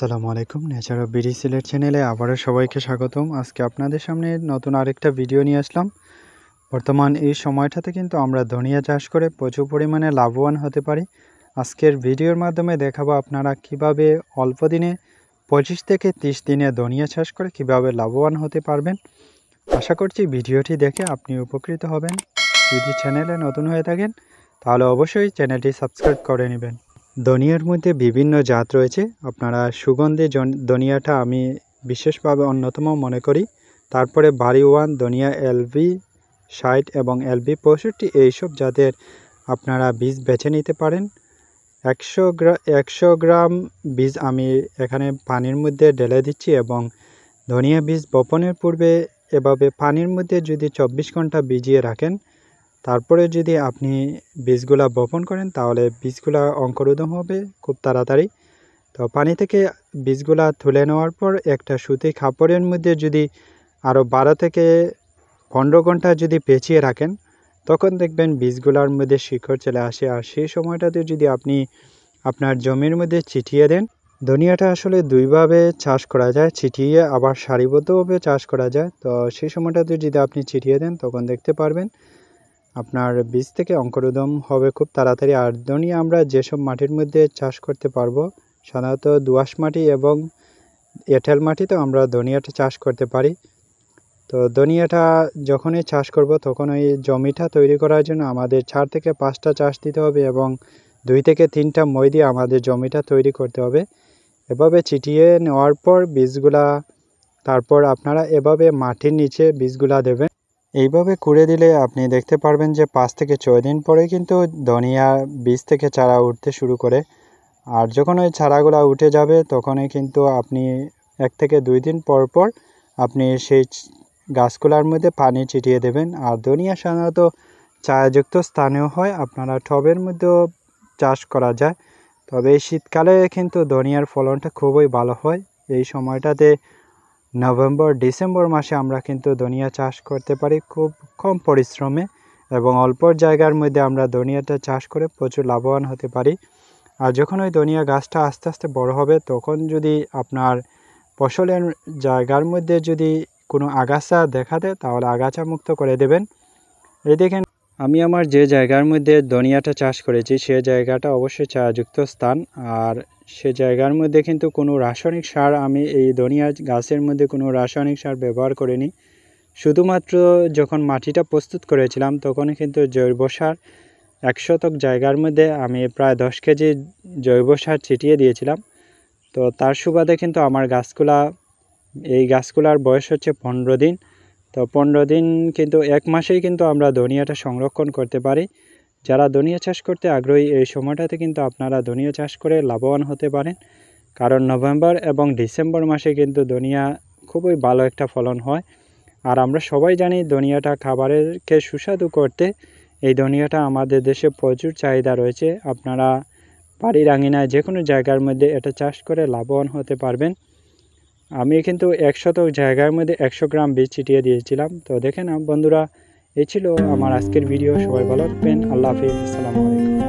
সালামু আলাইকুম nature of BD Sylhet চ্যানেলে আবারও সবাইকে স্বাগতম আজকে আপনাদের সামনে নতুন আরেকটা ভিডিও নিয়ে আসলাম বর্তমান এই সময়টাতে কিন্তু আমরা ধনিয়া চাষ করে প্রচুর পরিমাণে লাভবান হতে পারি আজকের ভিডিওর মাধ্যমে দেখাবো আপনারা কিভাবে অল্প দিনে পঁচিশ থেকে ৩০ দিনে ধনিয়া চাষ করে কিভাবে লাভবান হতে পারবেন আশা করছি ভিডিওটি দেখে আপনি উপকৃত হবেন যদি চ্যানেলে নতুন হয়ে থাকেন তাহলে অবশ্যই চ্যানেলটি সাবস্ক্রাইব করে নেবেন ধনিয়ার মধ্যে বিভিন্ন জাত রয়েছে আপনারা সুগন্ধি দনিয়াটা আমি বিশেষভাবে অন্যতম মনে করি তারপরে বাড়ি ওয়ান ধনিয়া এলবি ষাট এবং এলবি পঁয়ষট্টি এইসব জাতের আপনারা বীজ বেছে নিতে পারেন একশো গ্রাম একশো গ্রাম বীজ আমি এখানে পানির মধ্যে ঢেলে দিচ্ছি এবং ধনিয়া বীজ বপনের পূর্বে এভাবে পানির মধ্যে যদি চব্বিশ ঘন্টা ভিজিয়ে রাখেন তারপরে যদি আপনি বীজগুলা বপন করেন তাহলে বীজগুলা অঙ্কুরোদম হবে খুব তাড়াতাড়ি তো পানি থেকে বীজগুলা তুলে নেওয়ার পর একটা সুতি খাপড়ের মধ্যে যদি আরও বারো থেকে পনেরো ঘন্টা যদি পেঁচিয়ে রাখেন তখন দেখবেন বীজগুলার মধ্যে শিকড় চলে আসে আর সেই সময়টাতে যদি আপনি আপনার জমির মধ্যে ছিটিয়ে দেন ধনিয়াটা আসলে দুইভাবে চাষ করা যায় ছিটিয়ে আবার সারিবদ্ধভাবে চাষ করা যায় তো সেই সময়টাতে যদি আপনি ছিটিয়ে দেন তখন দেখতে পারবেন আপনার বীজ থেকে অঙ্কুরোদম হবে খুব তাড়াতাড়ি আর ধনিয়া আমরা যেসব মাটির মধ্যে চাষ করতে পারবো সাধারণত দুয়াশ মাটি এবং এঁটেল মাটিতেও আমরা ধনিয়াটা চাষ করতে পারি তো ধনিয়াটা যখনই চাষ করব তখন ওই জমিটা তৈরি করার জন্য আমাদের চার থেকে পাঁচটা চাষ দিতে হবে এবং দুই থেকে তিনটা মই দিয়ে আমাদের জমিটা তৈরি করতে হবে এভাবে ছিটিয়ে নেওয়ার পর বীজগুলা তারপর আপনারা এভাবে মাটির নিচে বীজগুলা দেবেন এইভাবে করে দিলে আপনি দেখতে পারবেন যে পাঁচ থেকে ছয় দিন পরে কিন্তু ধনিয়া বীজ থেকে চারা উঠতে শুরু করে আর যখন ওই চারাগুলো উঠে যাবে তখনই কিন্তু আপনি এক থেকে দুই দিন পর পর আপনি সেই গাছগুলার মধ্যে পানি ছিটিয়ে দেবেন আর ধনিয়া সাধারণত চায়াযুক্ত স্থানেও হয় আপনারা টবের মধ্যেও চাষ করা যায় তবে এই শীতকালে কিন্তু ধনিয়ার ফলনটা খুবই ভালো হয় এই সময়টাতে নভেম্বর ডিসেম্বর মাসে আমরা কিন্তু ধনিয়া চাষ করতে পারি খুব কম পরিশ্রমে এবং অল্প জায়গার মধ্যে আমরা ধনিয়াটা চাষ করে প্রচুর লাভবান হতে পারি আর যখন ওই ধনিয়া গাছটা আস্তে আস্তে বড় হবে তখন যদি আপনার ফসলের জায়গার মধ্যে যদি কোনো আগাছা দেখা দেয় তাহলে আগাছা মুক্ত করে দেবেন এই দেখেন আমি আমার যে জায়গার মধ্যে দনিয়াটা চাষ করেছি সে জায়গাটা অবশ্যই চাযুক্ত স্থান আর সে জায়গার মধ্যে কিন্তু কোনো রাসায়নিক সার আমি এই দনিয়া গাছের মধ্যে কোনো রাসায়নিক সার ব্যবহার করিনি শুধুমাত্র যখন মাটিটা প্রস্তুত করেছিলাম তখন কিন্তু জৈব সার এক শতক জায়গার মধ্যে আমি প্রায় দশ কেজি জৈব সার ছিটিয়ে দিয়েছিলাম তো তার সুবাদে কিন্তু আমার গাছগুলা এই গাছগুলার বয়স হচ্ছে পনেরো দিন তো পনেরো দিন কিন্তু এক মাসেই কিন্তু আমরা ধনিয়াটা সংরক্ষণ করতে পারি যারা ধনিয়া চাষ করতে আগ্রহী এই সময়টাতে কিন্তু আপনারা ধনিয়া চাষ করে লাভবান হতে পারেন কারণ নভেম্বর এবং ডিসেম্বর মাসে কিন্তু ধনিয়া খুবই ভালো একটা ফলন হয় আর আমরা সবাই জানি ধনিয়াটা খাবারেরকে সুস্বাদু করতে এই ধনিয়াটা আমাদের দেশে প্রচুর চাহিদা রয়েছে আপনারা বাড়ির আঙিনায় যে কোনো জায়গার মধ্যে এটা চাষ করে লাভবান হতে পারবেন আমি কিন্তু একশতক জায়গার মধ্যে একশো গ্রাম বীজ ছিটিয়ে দিয়েছিলাম তো দেখে না বন্ধুরা এ ছিল আমার আজকের ভিডিও সবাই ভালো থাকবেন আল্লাহ হাফিজ আসসালামু আলাইকুম